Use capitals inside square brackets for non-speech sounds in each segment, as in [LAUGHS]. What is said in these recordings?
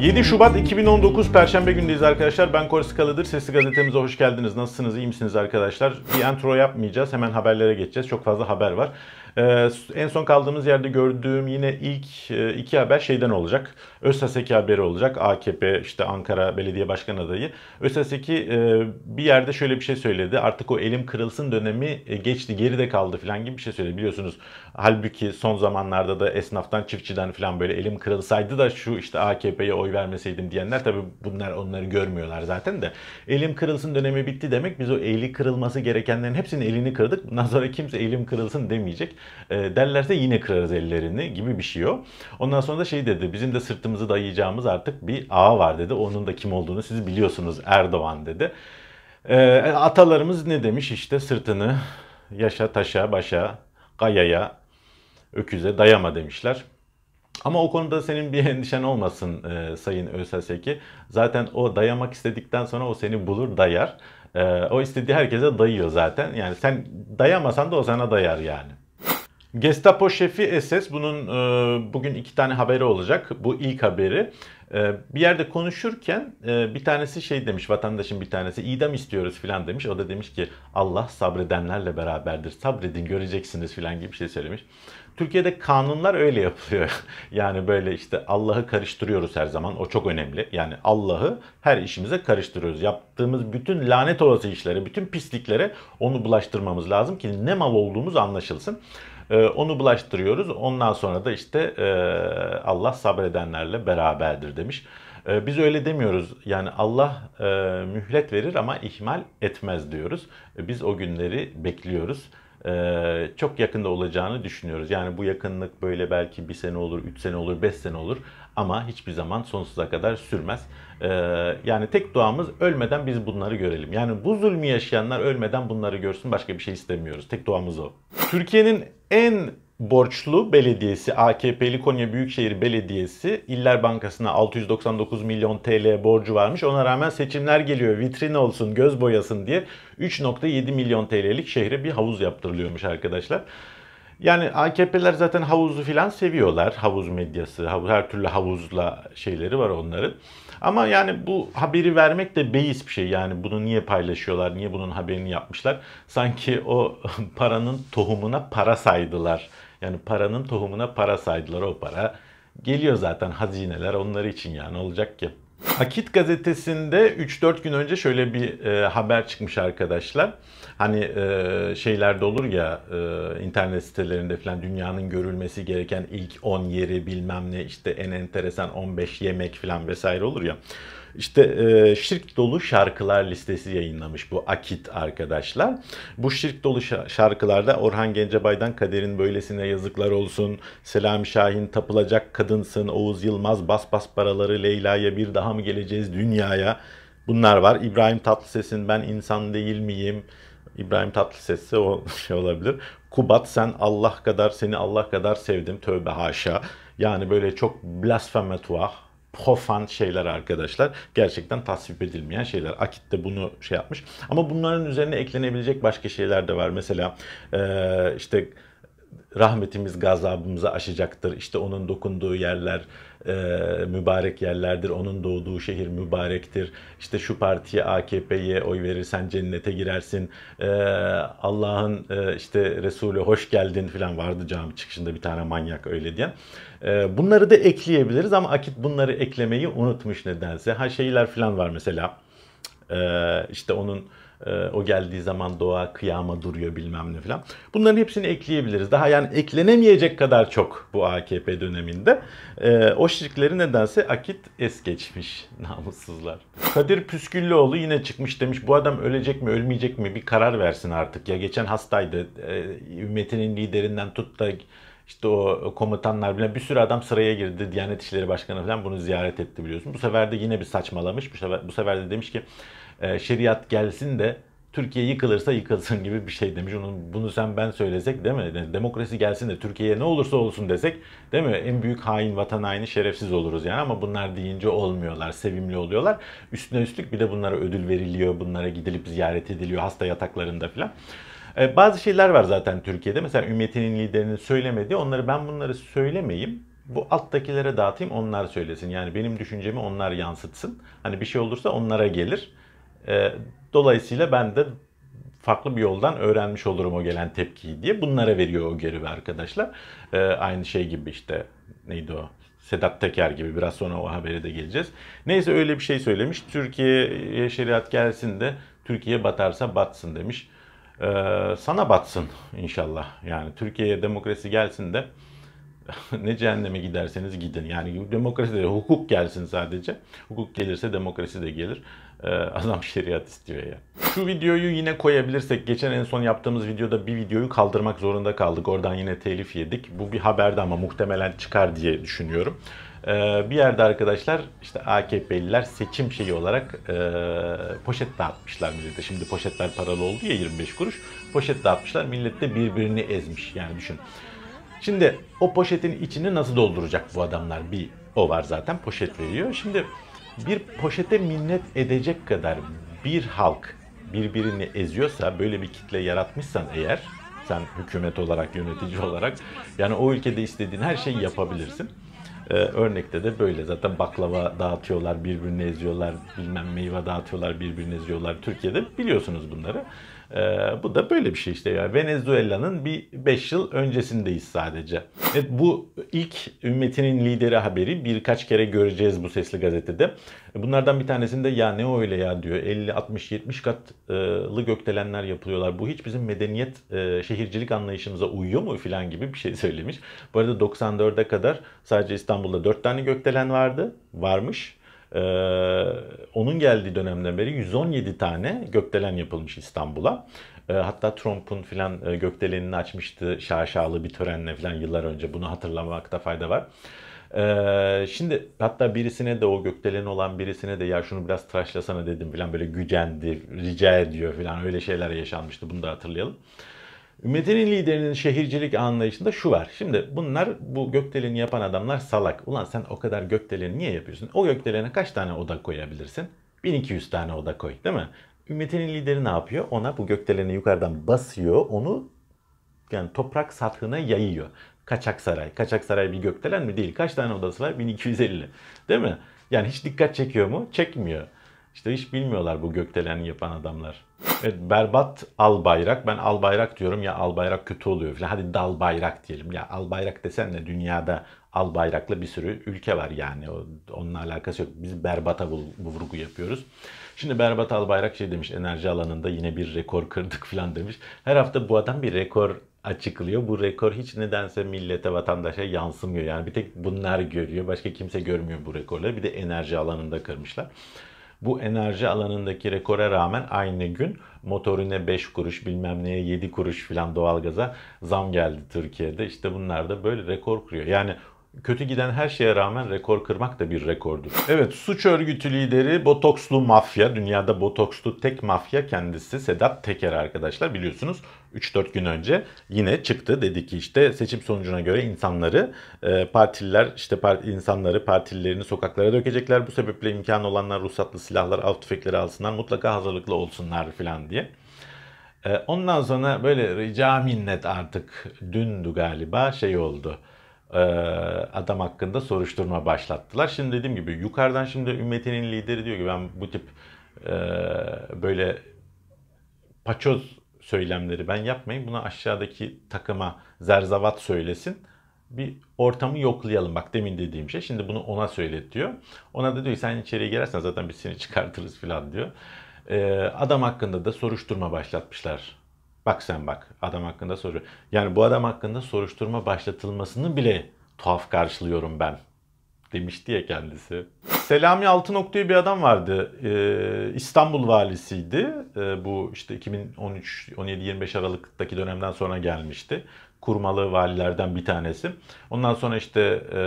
7 Şubat 2019 Perşembe gündeyiz arkadaşlar. Ben Koris Kalıdır. Sesli Gazetemize hoş geldiniz. Nasılsınız? İyi misiniz arkadaşlar? Bir intro yapmayacağız. Hemen haberlere geçeceğiz. Çok fazla haber var. Ee, en son kaldığımız yerde gördüğüm yine ilk e, iki haber şeyden olacak. ÖSSEK'i haberi olacak. AKP işte Ankara Belediye Başkan adayı. ÖSSEK'i e, bir yerde şöyle bir şey söyledi. Artık o elim kırılsın dönemi e, geçti geride kaldı falan gibi bir şey söyledi. Biliyorsunuz halbuki son zamanlarda da esnaftan çiftçiden falan böyle elim kırılsaydı da şu işte AKP'ye oy vermeseydim diyenler tabi bunlar onları görmüyorlar zaten de. Elim kırılsın dönemi bitti demek biz o eli kırılması gerekenlerin hepsinin elini kırdık. Bundan sonra kimse elim kırılsın demeyecek. Ee, derlerse yine kırarız ellerini gibi bir şey o. Ondan sonra da şey dedi bizim de sırtımızı dayayacağımız artık bir ağ var dedi. Onun da kim olduğunu siz biliyorsunuz Erdoğan dedi. Ee, atalarımız ne demiş işte sırtını yaşa taşa başa kayaya öküze dayama demişler. Ama o konuda senin bir [LAUGHS] endişen olmasın e, Sayın Özseki. Zaten o dayamak istedikten sonra o seni bulur dayar. E, o istediği herkese dayıyor zaten. Yani sen dayamasan da o sana dayar yani. Gestapo şefi SS bunun e, bugün iki tane haberi olacak. Bu ilk haberi. E, bir yerde konuşurken e, bir tanesi şey demiş vatandaşın bir tanesi idam istiyoruz filan demiş. O da demiş ki Allah sabredenlerle beraberdir sabredin göreceksiniz filan gibi bir şey söylemiş. Türkiye'de kanunlar öyle yapılıyor. [LAUGHS] yani böyle işte Allah'ı karıştırıyoruz her zaman. O çok önemli. Yani Allah'ı her işimize karıştırıyoruz. Yaptığımız bütün lanet olası işlere, bütün pisliklere onu bulaştırmamız lazım ki ne mal olduğumuz anlaşılsın. Ee, onu bulaştırıyoruz. Ondan sonra da işte e, Allah sabredenlerle beraberdir demiş. Ee, biz öyle demiyoruz. Yani Allah e, mühlet verir ama ihmal etmez diyoruz. Ee, biz o günleri bekliyoruz. çok yakında olacağını düşünüyoruz. Yani bu yakınlık böyle belki bir sene olur, üç sene olur, beş sene olur ama hiçbir zaman sonsuza kadar sürmez. Ee, yani tek duamız ölmeden biz bunları görelim. Yani bu zulmü yaşayanlar ölmeden bunları görsün başka bir şey istemiyoruz. Tek duamız o. Türkiye'nin en borçlu belediyesi AKP'li Konya Büyükşehir Belediyesi İller Bankası'na 699 milyon TL borcu varmış. Ona rağmen seçimler geliyor vitrin olsun göz boyasın diye 3.7 milyon TL'lik şehre bir havuz yaptırılıyormuş arkadaşlar. Yani AKP'ler zaten havuzu filan seviyorlar. Havuz medyası, havuz, her türlü havuzla şeyleri var onların. Ama yani bu haberi vermek de beis bir şey. Yani bunu niye paylaşıyorlar, niye bunun haberini yapmışlar? Sanki o [LAUGHS] paranın tohumuna para saydılar. Yani paranın tohumuna para saydılar o para. Geliyor zaten hazineler onları için yani olacak ki. Akit gazetesinde 3-4 gün önce şöyle bir e, haber çıkmış arkadaşlar. Hani e, şeylerde olur ya e, internet sitelerinde falan dünyanın görülmesi gereken ilk 10 yeri bilmem ne işte en enteresan 15 yemek falan vesaire olur ya işte e, şirk dolu şarkılar listesi yayınlamış bu Akit arkadaşlar. Bu şirk dolu şarkılarda Orhan Gencebay'dan Kaderin Böylesine Yazıklar Olsun, Selami Şahin Tapılacak Kadınsın, Oğuz Yılmaz Bas Bas Paraları, Leyla'ya Bir Daha Mı Geleceğiz Dünya'ya bunlar var. İbrahim Tatlıses'in Ben insan Değil Miyim, İbrahim Tatlıses o [LAUGHS] şey olabilir. Kubat sen Allah kadar seni Allah kadar sevdim tövbe haşa. Yani böyle çok blasfeme tuhaf profan şeyler arkadaşlar. Gerçekten tasvip edilmeyen şeyler. Akit de bunu şey yapmış. Ama bunların üzerine eklenebilecek başka şeyler de var. Mesela ee, işte rahmetimiz gazabımızı aşacaktır. İşte onun dokunduğu yerler e, mübarek yerlerdir. Onun doğduğu şehir mübarektir. İşte şu partiye AKP'ye oy verirsen cennete girersin. E, Allah'ın e, işte Resulü hoş geldin falan vardı cami çıkışında bir tane manyak öyle diyen. E, bunları da ekleyebiliriz ama Akit bunları eklemeyi unutmuş nedense. Ha şeyler falan var mesela. E, işte onun ee, o geldiği zaman doğa kıyama duruyor bilmem ne falan. Bunların hepsini ekleyebiliriz. Daha yani eklenemeyecek kadar çok bu AKP döneminde. Ee, o şirkleri nedense akit es geçmiş [LAUGHS] namussuzlar. Kadir Püsküllüoğlu yine çıkmış demiş bu adam ölecek mi ölmeyecek mi bir karar versin artık. Ya geçen hastaydı e, ümmetinin liderinden tut da işte o komutanlar bile bir sürü adam sıraya girdi. Diyanet İşleri Başkanı falan bunu ziyaret etti biliyorsun. Bu sefer de yine bir saçmalamış. Bu sefer, bu sefer de demiş ki e, şeriat gelsin de Türkiye yıkılırsa yıkılsın gibi bir şey demiş. Onu, bunu sen ben söylesek değil mi? Demokrasi gelsin de Türkiye'ye ne olursa olsun desek değil mi? En büyük hain vatan haini şerefsiz oluruz yani ama bunlar deyince olmuyorlar. Sevimli oluyorlar. Üstüne üstlük bir de bunlara ödül veriliyor. Bunlara gidilip ziyaret ediliyor hasta yataklarında filan. Ee, bazı şeyler var zaten Türkiye'de. Mesela Ümmetinin liderinin söylemediği onları ben bunları söylemeyeyim bu alttakilere dağıtayım onlar söylesin. Yani benim düşüncemi onlar yansıtsın. Hani bir şey olursa onlara gelir. E, dolayısıyla ben de farklı bir yoldan öğrenmiş olurum o gelen tepkiyi diye. Bunlara veriyor o geri ve arkadaşlar. E, aynı şey gibi işte neydi o? Sedat Teker gibi biraz sonra o habere de geleceğiz. Neyse öyle bir şey söylemiş. Türkiye'ye şeriat gelsin de Türkiye batarsa batsın demiş. Ee, sana batsın inşallah. Yani Türkiye'ye demokrasi gelsin de [LAUGHS] ne cehenneme giderseniz gidin. Yani demokrasi de hukuk gelsin sadece. Hukuk gelirse demokrasi de gelir. Ee, adam şeriat istiyor ya. Şu videoyu yine koyabilirsek geçen en son yaptığımız videoda bir videoyu kaldırmak zorunda kaldık. Oradan yine telif yedik. Bu bir haberde ama muhtemelen çıkar diye düşünüyorum. Ee, bir yerde arkadaşlar işte AKP'liler seçim şeyi olarak e, poşet dağıtmışlar millete. Şimdi poşetler paralı oldu ya 25 kuruş. Poşet dağıtmışlar millet birbirini ezmiş yani düşün. Şimdi o poşetin içini nasıl dolduracak bu adamlar? Bir o var zaten poşet veriyor. Şimdi bir poşete minnet edecek kadar bir halk birbirini eziyorsa, böyle bir kitle yaratmışsan eğer, sen hükümet olarak, yönetici olarak, yani o ülkede istediğin her şeyi yapabilirsin. Ee, örnekte de böyle zaten baklava dağıtıyorlar, birbirini eziyorlar, bilmem meyve dağıtıyorlar, birbirini eziyorlar. Türkiye'de biliyorsunuz bunları. Ee, bu da böyle bir şey işte. Yani Venezuela'nın bir 5 yıl öncesindeyiz sadece. Evet, bu ilk ümmetinin lideri haberi birkaç kere göreceğiz bu sesli gazetede. E, bunlardan bir tanesinde ya ne öyle ya diyor 50, 60, 70 katlı gökdelenler yapılıyorlar. Bu hiç bizim medeniyet e, şehircilik anlayışımıza uyuyor mu filan gibi bir şey söylemiş. Bu arada 94'e kadar sadece İstanbul'da 4 tane gökdelen vardı, varmış. E, onun geldiği dönemden beri 117 tane gökdelen yapılmış İstanbul'a. hatta Trump'un filan gökdelenini açmıştı şaşalı bir törenle filan yıllar önce. Bunu hatırlamakta fayda var. Ee, şimdi hatta birisine de o gökdelen olan birisine de ya şunu biraz tıraşlasana dedim filan böyle gücendi, rica ediyor filan öyle şeyler yaşanmıştı bunu da hatırlayalım. Ümmetinin liderinin şehircilik anlayışında şu var. Şimdi bunlar bu gökdeleni yapan adamlar salak. Ulan sen o kadar gökdeleni niye yapıyorsun? O gökdelene kaç tane oda koyabilirsin? 1200 tane oda koy değil mi? Ümmetinin lideri ne yapıyor? Ona bu gökdeleni yukarıdan basıyor. Onu yani toprak sathına yayıyor kaçak saray. Kaçak saray bir gökdelen mi? Değil. Kaç tane odası var? 1250. Değil mi? Yani hiç dikkat çekiyor mu? Çekmiyor. İşte hiç bilmiyorlar bu gökdeleni yapan adamlar. Evet berbat al bayrak. Ben al bayrak diyorum ya al bayrak kötü oluyor falan. Hadi dal bayrak diyelim. Ya al bayrak desen de dünyada al bayrakla bir sürü ülke var yani. Onunla alakası yok. Biz berbata bu, bu vurgu yapıyoruz. Şimdi berbat al bayrak şey demiş enerji alanında yine bir rekor kırdık falan demiş. Her hafta bu adam bir rekor açıklıyor. Bu rekor hiç nedense millete, vatandaşa yansımıyor. Yani bir tek bunlar görüyor. Başka kimse görmüyor bu rekorları. Bir de enerji alanında kırmışlar. Bu enerji alanındaki rekora rağmen aynı gün motorine 5 kuruş bilmem neye 7 kuruş filan doğalgaza zam geldi Türkiye'de. İşte bunlar da böyle rekor kırıyor Yani kötü giden her şeye rağmen rekor kırmak da bir rekordur. Evet suç örgütü lideri botokslu mafya, dünyada botokslu tek mafya kendisi Sedat Teker arkadaşlar biliyorsunuz 3-4 gün önce yine çıktı dedi ki işte seçim sonucuna göre insanları e, partililer işte part, insanları partililerini sokaklara dökecekler bu sebeple imkan olanlar ruhsatlı silahlar av tüfekleri alsınlar mutlaka hazırlıklı olsunlar filan diye. E, ondan sonra böyle rica minnet artık dündü galiba şey oldu e, adam hakkında soruşturma başlattılar. Şimdi dediğim gibi yukarıdan şimdi ümmetinin lideri diyor ki ben bu tip e, böyle paçoz söylemleri ben yapmayayım. Buna aşağıdaki takıma zerzavat söylesin. Bir ortamı yoklayalım. Bak demin dediğim şey. Şimdi bunu ona söylet diyor. Ona da diyor sen içeriye girersen zaten biz seni çıkartırız falan diyor. E, adam hakkında da soruşturma başlatmışlar Bak sen bak adam hakkında soruyor Yani bu adam hakkında soruşturma başlatılmasını bile tuhaf karşılıyorum ben demişti ya kendisi. Selami Altınok'ta bir adam vardı. Ee, İstanbul valisiydi. Ee, bu işte 2013 17 25 Aralık'taki dönemden sonra gelmişti. Kurmalı valilerden bir tanesi. Ondan sonra işte e,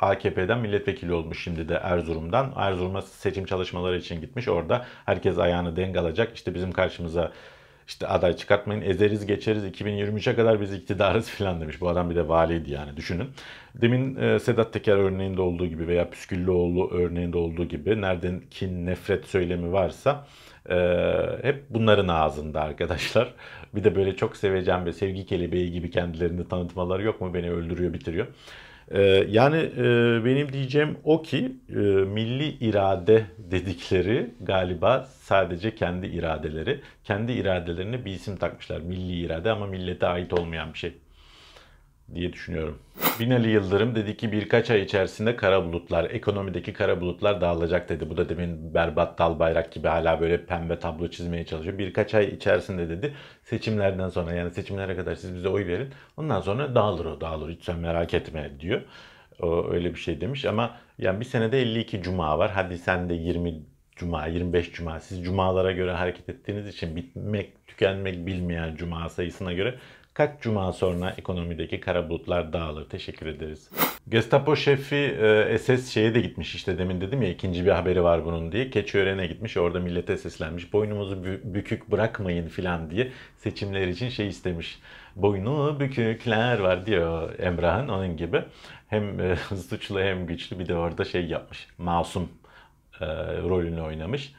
AKP'den milletvekili olmuş şimdi de Erzurum'dan. Erzurum'a seçim çalışmaları için gitmiş. Orada herkes ayağını denk alacak. İşte bizim karşımıza işte aday çıkartmayın ezeriz geçeriz 2023'e kadar biz iktidarız filan demiş. Bu adam bir de valiydi yani düşünün. Demin e, Sedat Teker örneğinde olduğu gibi veya Püsküllüoğlu örneğinde olduğu gibi nereden kin nefret söylemi varsa e, hep bunların ağzında arkadaşlar. Bir de böyle çok seveceğim ve sevgi kelebeği gibi kendilerini tanıtmaları yok mu beni öldürüyor bitiriyor. Ee, yani e, benim diyeceğim o ki e, milli irade dedikleri galiba sadece kendi iradeleri. Kendi iradelerine bir isim takmışlar. Milli irade ama millete ait olmayan bir şey diye düşünüyorum. Binali Yıldırım dedi ki birkaç ay içerisinde kara bulutlar, ekonomideki kara bulutlar dağılacak dedi. Bu da demin berbat dal bayrak gibi hala böyle pembe tablo çizmeye çalışıyor. Birkaç ay içerisinde dedi seçimlerden sonra yani seçimlere kadar siz bize oy verin. Ondan sonra dağılır o dağılır hiç sen merak etme diyor. O, öyle bir şey demiş ama yani bir senede 52 cuma var. Hadi sen de 20 cuma, 25 cuma. Siz cumalara göre hareket ettiğiniz için bitmek, tükenmek bilmeyen cuma sayısına göre Kaç cuma sonra ekonomideki kara bulutlar dağılır? Teşekkür ederiz. Gestapo şefi SS e, şeye de gitmiş işte demin dedim ya ikinci bir haberi var bunun diye. Keçiören'e gitmiş orada millete seslenmiş. Boynumuzu bükük bırakmayın filan diye seçimler için şey istemiş. Boynu bükükler var diyor Emrah'ın onun gibi. Hem e, [LAUGHS] suçlu hem güçlü bir de orada şey yapmış. Masum e, rolünü oynamış.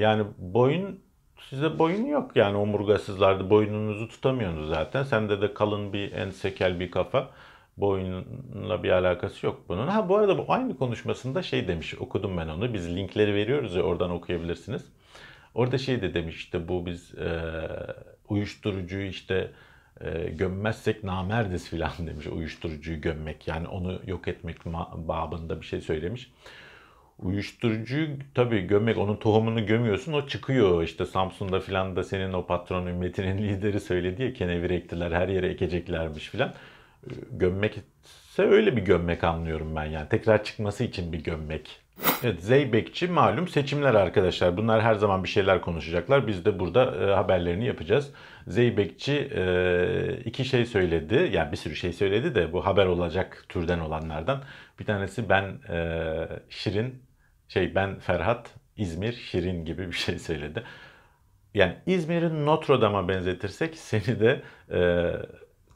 yani boyun Size boyun yok yani omurgasızlardı. boynunuzu tutamıyorsunuz zaten. Sende de kalın bir ensekel bir kafa. Boyunla bir alakası yok bunun. Ha bu arada bu aynı konuşmasında şey demiş okudum ben onu. Biz linkleri veriyoruz ya oradan okuyabilirsiniz. Orada şey de demiş işte bu biz e, uyuşturucuyu işte e, gömmezsek namerdiz filan [LAUGHS] demiş. Uyuşturucuyu gömmek yani onu yok etmek babında bir şey söylemiş. Uyuşturucu tabii gömek, onun tohumunu gömüyorsun o çıkıyor. işte Samsun'da filan da senin o patron ümmetinin [LAUGHS] lideri söyledi ya kenevir ektiler her yere ekeceklermiş filan. Ee, gömmek ise öyle bir gömmek anlıyorum ben yani. Tekrar çıkması için bir gömmek. Evet Zeybekçi malum seçimler arkadaşlar. Bunlar her zaman bir şeyler konuşacaklar. Biz de burada e, haberlerini yapacağız. Zeybekçi e, iki şey söyledi. Yani bir sürü şey söyledi de bu haber olacak türden olanlardan. Bir tanesi ben e, Şirin şey ben Ferhat İzmir Şirin gibi bir şey söyledi. Yani İzmir'in Notre Dame'a benzetirsek seni de e,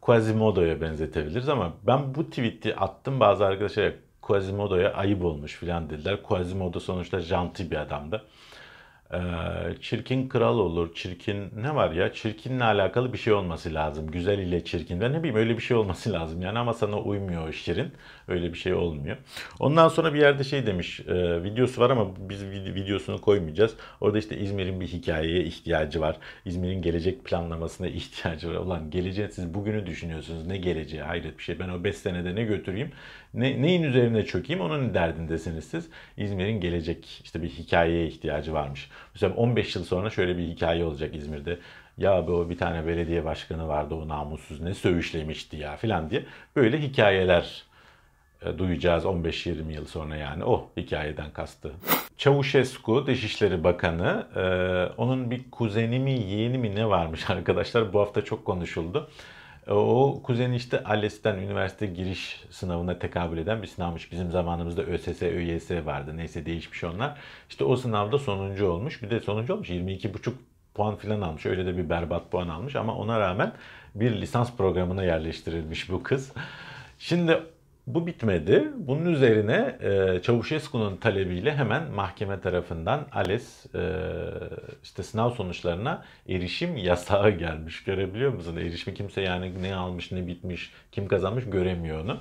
Quasimodo'ya benzetebiliriz ama ben bu tweet'i attım bazı arkadaşlar Quasimodo'ya ayıp olmuş filan dediler. Quasimodo sonuçta janti bir adamdı. Ee, çirkin kral olur. Çirkin ne var ya? Çirkinle alakalı bir şey olması lazım. Güzel ile çirkinden ne bileyim öyle bir şey olması lazım. Yani ama sana uymuyor o şirin. Öyle bir şey olmuyor. Ondan sonra bir yerde şey demiş. E, videosu var ama biz videosunu koymayacağız. Orada işte İzmir'in bir hikayeye ihtiyacı var. İzmir'in gelecek planlamasına [LAUGHS] ihtiyacı var. Ulan geleceğe siz bugünü düşünüyorsunuz. Ne geleceği? Hayret bir şey. Ben o 5 senede ne götüreyim? Ne, neyin üzerine çökeyim? Onun derdindesiniz siz. İzmir'in gelecek işte bir hikayeye ihtiyacı varmış. Mesela 15 yıl sonra şöyle bir hikaye olacak İzmir'de. Ya bu bir tane belediye başkanı vardı o namussuz ne sövüşlemişti ya filan diye. Böyle hikayeler e, duyacağız 15-20 yıl sonra yani. O oh, hikayeden kastı. Çavuşesku Dışişleri Bakanı, e, onun bir kuzeni mi yeğeni mi ne varmış [LAUGHS] arkadaşlar bu hafta çok konuşuldu. E, o kuzen işte ALES'ten üniversite giriş sınavına tekabül eden bir sınavmış. Bizim zamanımızda ÖSS, ÖYS vardı. Neyse değişmiş onlar. İşte o sınavda sonuncu olmuş. Bir de sonuncu olmuş. 22,5 puan falan almış. Öyle de bir berbat puan almış ama ona rağmen bir lisans programına yerleştirilmiş bu kız. Şimdi bu bitmedi. Bunun üzerine e, Çavuşescu'nun talebiyle hemen mahkeme tarafından ALES e, işte sınav sonuçlarına erişim yasağı [LAUGHS] gelmiş. Görebiliyor musun? Erişimi kimse yani ne almış ne bitmiş kim kazanmış göremiyor onu.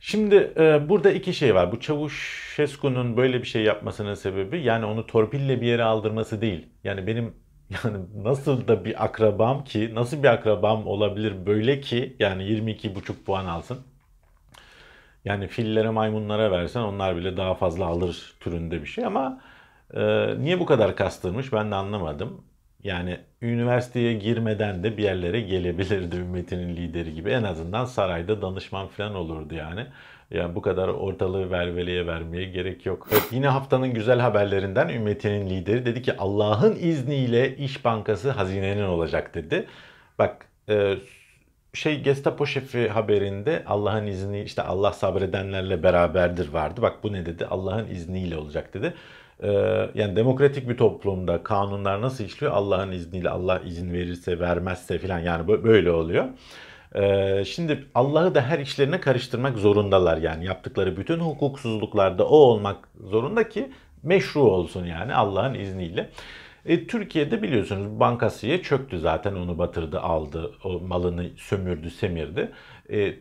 Şimdi e, burada iki şey var. Bu Çavuşescu'nun böyle bir şey yapmasının sebebi yani onu torpille bir yere aldırması değil. Yani benim [LAUGHS] yani nasıl da bir akrabam ki, nasıl bir akrabam olabilir böyle ki yani 22,5 puan alsın. Yani fillere maymunlara versen onlar bile daha fazla alır türünde bir şey ama e, niye bu kadar kastırmış ben de anlamadım. Yani üniversiteye girmeden de bir yerlere gelebilirdi ümmetinin lideri gibi. En azından sarayda danışman falan olurdu yani. Yani bu kadar ortalığı verveleye vermeye gerek yok. Evet, yine haftanın güzel haberlerinden ümmetinin lideri dedi ki Allah'ın izniyle İş Bankası hazinenin olacak dedi. Bak e, şey Gestapo şefi haberinde Allah'ın izni işte Allah sabredenlerle beraberdir vardı. Bak bu ne dedi? Allah'ın izniyle olacak dedi. Ee, yani demokratik bir toplumda kanunlar nasıl işliyor? Allah'ın izniyle Allah izin verirse vermezse filan yani böyle oluyor. Ee, şimdi Allah'ı da her işlerine karıştırmak zorundalar yani yaptıkları bütün hukuksuzluklarda o olmak zorunda ki meşru olsun yani Allah'ın izniyle. E, Türkiye'de biliyorsunuz bankasıya çöktü zaten onu batırdı aldı o malını sömürdü semirdi. E,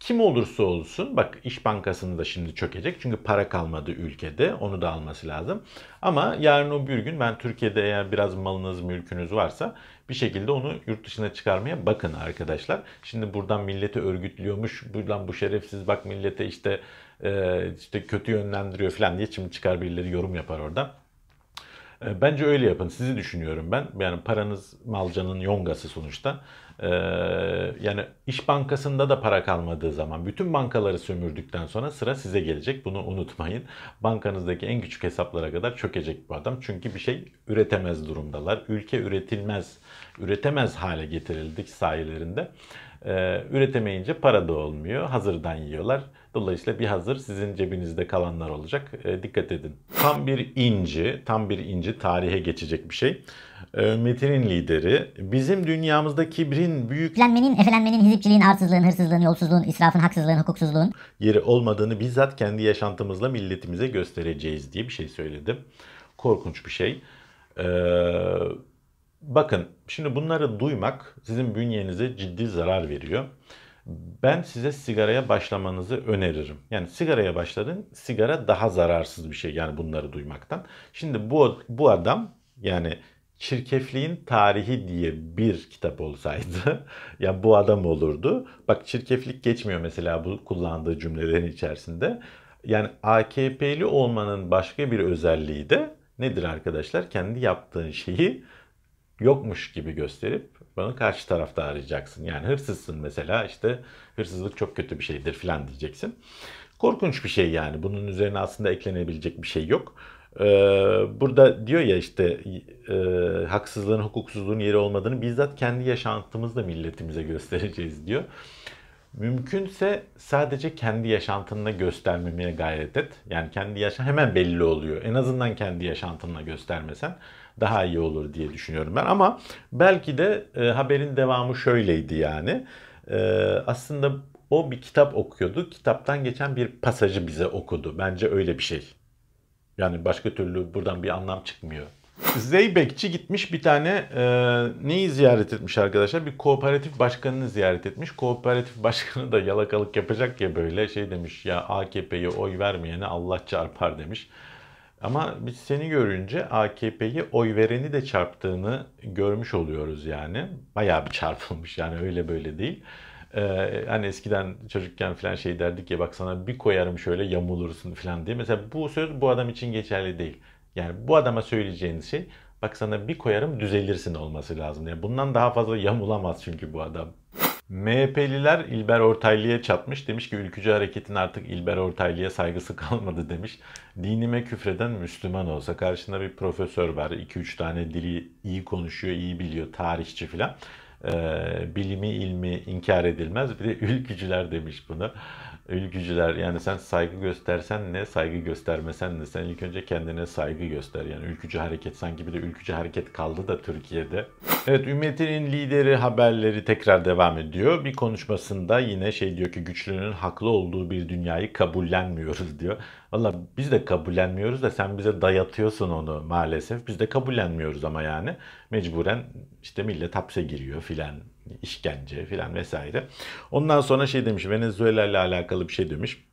kim olursa olsun bak İş Bankası'nı da şimdi çökecek çünkü para kalmadı ülkede onu da alması lazım. Ama yarın o bir gün ben Türkiye'de eğer biraz malınız mülkünüz varsa bir şekilde onu yurt dışına çıkarmaya bakın arkadaşlar. Şimdi buradan milleti örgütlüyormuş buradan bu şerefsiz bak millete işte, e, işte kötü yönlendiriyor falan diye şimdi çıkar birileri yorum yapar orada. E, bence öyle yapın. Sizi düşünüyorum ben. Yani paranız malcanın yongası sonuçta. E, yani iş Bankası'nda da para kalmadığı zaman bütün bankaları sömürdükten sonra sıra size gelecek. Bunu unutmayın. Bankanızdaki en küçük hesaplara kadar çökecek bu adam. Çünkü bir şey üretemez durumdalar. Ülke üretilmez, üretemez hale getirildik sayelerinde. Ee, üretemeyince para da olmuyor. Hazırdan yiyorlar. Dolayısıyla bir hazır sizin cebinizde kalanlar olacak. E, dikkat edin. Tam bir inci, tam bir inci tarihe geçecek bir şey. E, Metin'in lideri, bizim dünyamızda kibrin, büyük... Lenmenin, efelenmenin, hizipçiliğin, arsızlığın, hırsızlığın, yolsuzluğun, israfın, haksızlığın, hukuksuzluğun... Yeri olmadığını bizzat kendi yaşantımızla milletimize göstereceğiz diye bir şey söyledim. Korkunç bir şey. Eee Bakın şimdi bunları duymak sizin bünyenize ciddi zarar veriyor. Ben size sigaraya başlamanızı öneririm. Yani sigaraya başladın. Sigara daha zararsız bir şey yani bunları duymaktan. Şimdi bu bu adam yani Çirkefliğin Tarihi diye bir kitap olsaydı [LAUGHS] ya bu adam olurdu. Bak çirkeflik geçmiyor mesela bu kullandığı cümlelerin içerisinde. Yani AKP'li olmanın başka bir özelliği de nedir arkadaşlar? Kendi yaptığın şeyi yokmuş gibi gösterip bana karşı tarafta arayacaksın. Yani hırsızsın mesela işte hırsızlık çok kötü bir şeydir filan diyeceksin. Korkunç bir şey yani. Bunun üzerine aslında eklenebilecek bir şey yok. Ee, burada diyor ya işte e, haksızlığın, hukuksuzluğun yeri olmadığını bizzat kendi yaşantımızla milletimize [LAUGHS] göstereceğiz diyor. Mümkünse sadece kendi yaşantınla göstermemeye gayret et. Yani kendi yaşa hemen belli oluyor. En azından kendi yaşantınla göstermesen daha iyi olur diye düşünüyorum ben. Ama belki de e, haberin devamı şöyleydi yani. E, aslında o bir kitap okuyordu. Kitaptan geçen bir pasajı bize okudu. Bence öyle bir şey. Yani başka türlü buradan bir anlam çıkmıyor. Zeybekçi gitmiş bir tane e, neyi ziyaret etmiş arkadaşlar? Bir kooperatif başkanını ziyaret etmiş. Kooperatif başkanı da yalakalık yapacak ya böyle şey demiş ya AKP'ye oy vermeyene Allah çarpar demiş. Ama biz seni görünce AKP'yi oy vereni de çarptığını görmüş oluyoruz yani. Bayağı bir çarpılmış yani öyle böyle değil. Ee, hani eskiden çocukken falan şey derdik ya bak sana bir koyarım şöyle yamulursun falan diye. Mesela bu söz bu adam için geçerli değil. Yani bu adama söyleyeceğiniz şey bak sana bir koyarım düzelirsin olması lazım. Yani bundan daha fazla yamulamaz çünkü bu adam. MHP'liler İlber Ortaylı'ya çatmış. Demiş ki ülkücü hareketin artık İlber Ortaylı'ya saygısı kalmadı demiş. Dinime küfreden Müslüman olsa karşında bir profesör var. 2-3 tane dili iyi konuşuyor, iyi biliyor, tarihçi filan e, bilimi ilmi inkar edilmez. Bir de [LAUGHS] ülkücüler demiş bunu. Ülkücüler yani sen saygı göstersen ne, saygı göstermesen ne. Sen ilk önce kendine saygı göster. Yani ülkücü hareket sanki bir de ülkücü hareket kaldı da Türkiye'de. Evet Ümmet'in lideri haberleri tekrar devam ediyor. Bir konuşmasında yine şey diyor ki güçlünün haklı olduğu bir dünyayı kabullenmiyoruz diyor. Valla biz de kabullenmiyoruz da sen bize dayatıyorsun onu maalesef. Biz de kabullenmiyoruz ama yani. Mecburen işte millet hapse giriyor filan işkence filan vesaire. Ondan sonra şey demiş Venezuela ile alakalı bir şey demiş.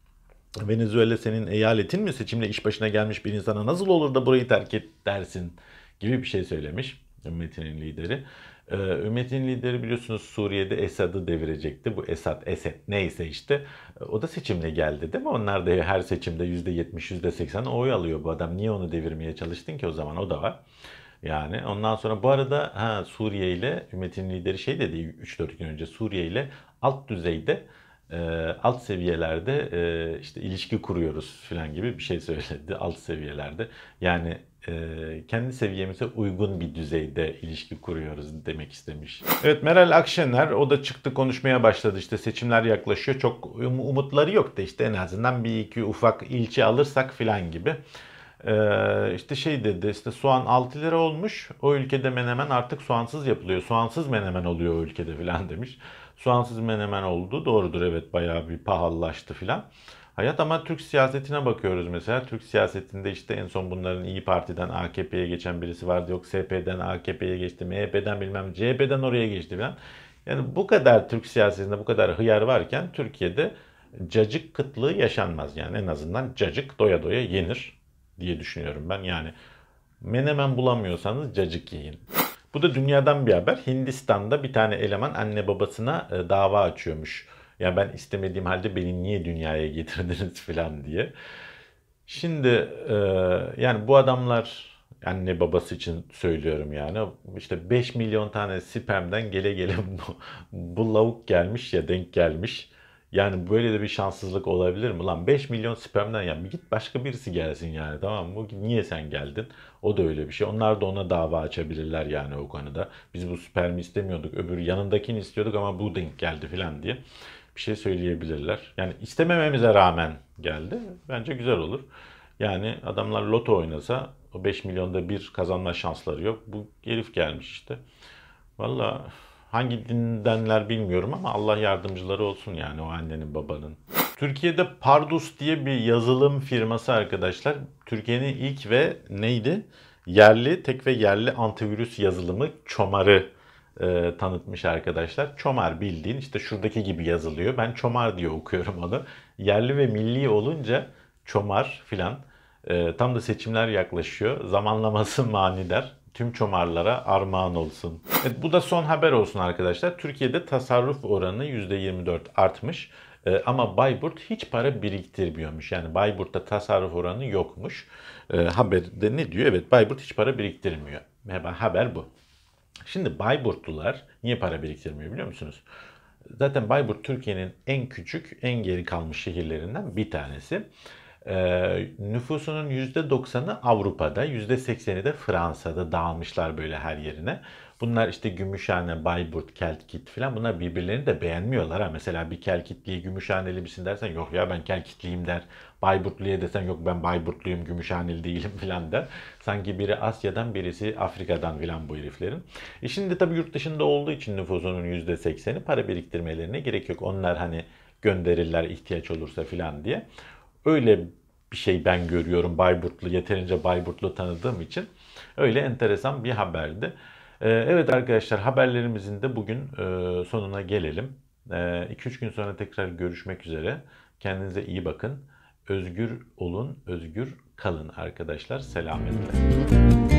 Venezuela senin eyaletin mi seçimle iş başına gelmiş bir insana nasıl olur da burayı terk et dersin gibi bir şey söylemiş ümmetinin lideri. Ee, ümmetin lideri biliyorsunuz Suriye'de Esad'ı devirecekti. Bu Esad, Esed neyse işte. Ee, o da seçimle geldi değil mi? Onlar da her seçimde %70, %80 oy alıyor bu adam. Niye onu devirmeye çalıştın ki o zaman o da var. Yani ondan sonra bu arada ha, Suriye ile ümmetin lideri şey dedi 3-4 gün önce Suriye ile alt düzeyde e, alt seviyelerde e, işte ilişki kuruyoruz filan gibi bir şey söyledi [LAUGHS] alt seviyelerde. Yani e, kendi seviyemize uygun bir düzeyde ilişki kuruyoruz demek istemiş. Evet Meral Akşener o da çıktı konuşmaya başladı işte seçimler yaklaşıyor çok um, umutları yok da işte en azından bir iki ufak ilçe alırsak filan gibi. Ee, işte şey dedi işte soğan 6 lira olmuş. O ülkede menemen artık soğansız yapılıyor. Soğansız menemen oluyor o ülkede filan [LAUGHS] demiş. Soğansız menemen oldu. Doğrudur evet bayağı bir pahalılaştı filan. Hayat ama Türk siyasetine bakıyoruz mesela. Türk siyasetinde işte en son bunların İyi Parti'den AKP'ye geçen birisi vardı. Yok SP'den AKP'ye geçti. MHP'den bilmem CHP'den oraya geçti filan. Yani bu kadar Türk siyasetinde bu kadar hıyar varken Türkiye'de cacık kıtlığı yaşanmaz. Yani en azından cacık doya doya yenir diye düşünüyorum ben. Yani menemen bulamıyorsanız cacık yiyin. Bu da dünyadan bir haber. Hindistan'da bir tane eleman anne babasına e, dava açıyormuş. Ya ben istemediğim halde beni niye dünyaya [LAUGHS] getirdiniz filan diye. Şimdi e, yani bu adamlar anne babası için söylüyorum yani. işte 5 milyon tane spermden gele gele [LAUGHS] bu, bu lavuk gelmiş ya denk gelmiş. Yani böyle de bir şanssızlık olabilir mi? Lan 5 milyon spamden ya yani git başka birisi gelsin yani tamam mı? Niye sen geldin? O da öyle bir şey. Onlar da ona dava açabilirler yani o konuda. Biz bu spermi istemiyorduk öbür yanındakini istiyorduk ama bu denk geldi falan diye bir şey söyleyebilirler. Yani istemememize rağmen geldi. Bence güzel olur. Yani adamlar loto oynasa o 5 milyonda bir kazanma şansları yok. Bu herif gelmiş işte. Vallahi. Hangi dindenler bilmiyorum ama Allah yardımcıları olsun yani o annenin babanın. Türkiye'de Pardus diye bir yazılım firması arkadaşlar. Türkiye'nin ilk ve neydi? Yerli, tek ve yerli antivirüs yazılımı Çomar'ı e, tanıtmış arkadaşlar. Çomar bildiğin işte şuradaki gibi yazılıyor. Ben Çomar diye okuyorum onu. Yerli ve milli olunca Çomar filan. E, tam da seçimler yaklaşıyor. Zamanlaması [LAUGHS] manidar tüm çomarlara armağan olsun. Evet, bu da son haber olsun arkadaşlar. Türkiye'de tasarruf oranı %24 artmış. Ee, ama Bayburt hiç para biriktirmiyormuş. Yani Bayburt'ta tasarruf oranı yokmuş. Ee, haberde ne diyor? Evet Bayburt hiç para biriktirmiyor. Hemen haber bu. Şimdi Bayburtlular niye para biriktirmiyor biliyor musunuz? Zaten Bayburt Türkiye'nin en küçük, en geri kalmış şehirlerinden bir tanesi. Ee, nüfusunun %90'ı Avrupa'da, %80'i de Fransa'da dağılmışlar böyle her yerine. Bunlar işte Gümüşhane, Bayburt, Kelkit filan bunlar birbirlerini de beğenmiyorlar ha. Mesela bir Kelkitliyi Gümüşhaneli misin dersen yok ya ben Kelkitliyim der. Bayburtluya desen yok ben Bayburtluyum Gümüşhaneli değilim [LAUGHS] filan der. Sanki biri Asya'dan birisi Afrika'dan filan bu heriflerin. E şimdi tabi yurt dışında olduğu için nüfusunun %80'i para biriktirmelerine gerek yok. Onlar hani gönderirler ihtiyaç olursa filan diye. Öyle bir şey ben görüyorum Bayburtlu. Yeterince Bayburtlu tanıdığım için. Öyle enteresan bir haberdi. Ee, evet arkadaşlar haberlerimizin de bugün e, sonuna gelelim. 2-3 ee, gün sonra tekrar görüşmek üzere. Kendinize iyi bakın. Özgür olun, özgür kalın arkadaşlar. Selametle.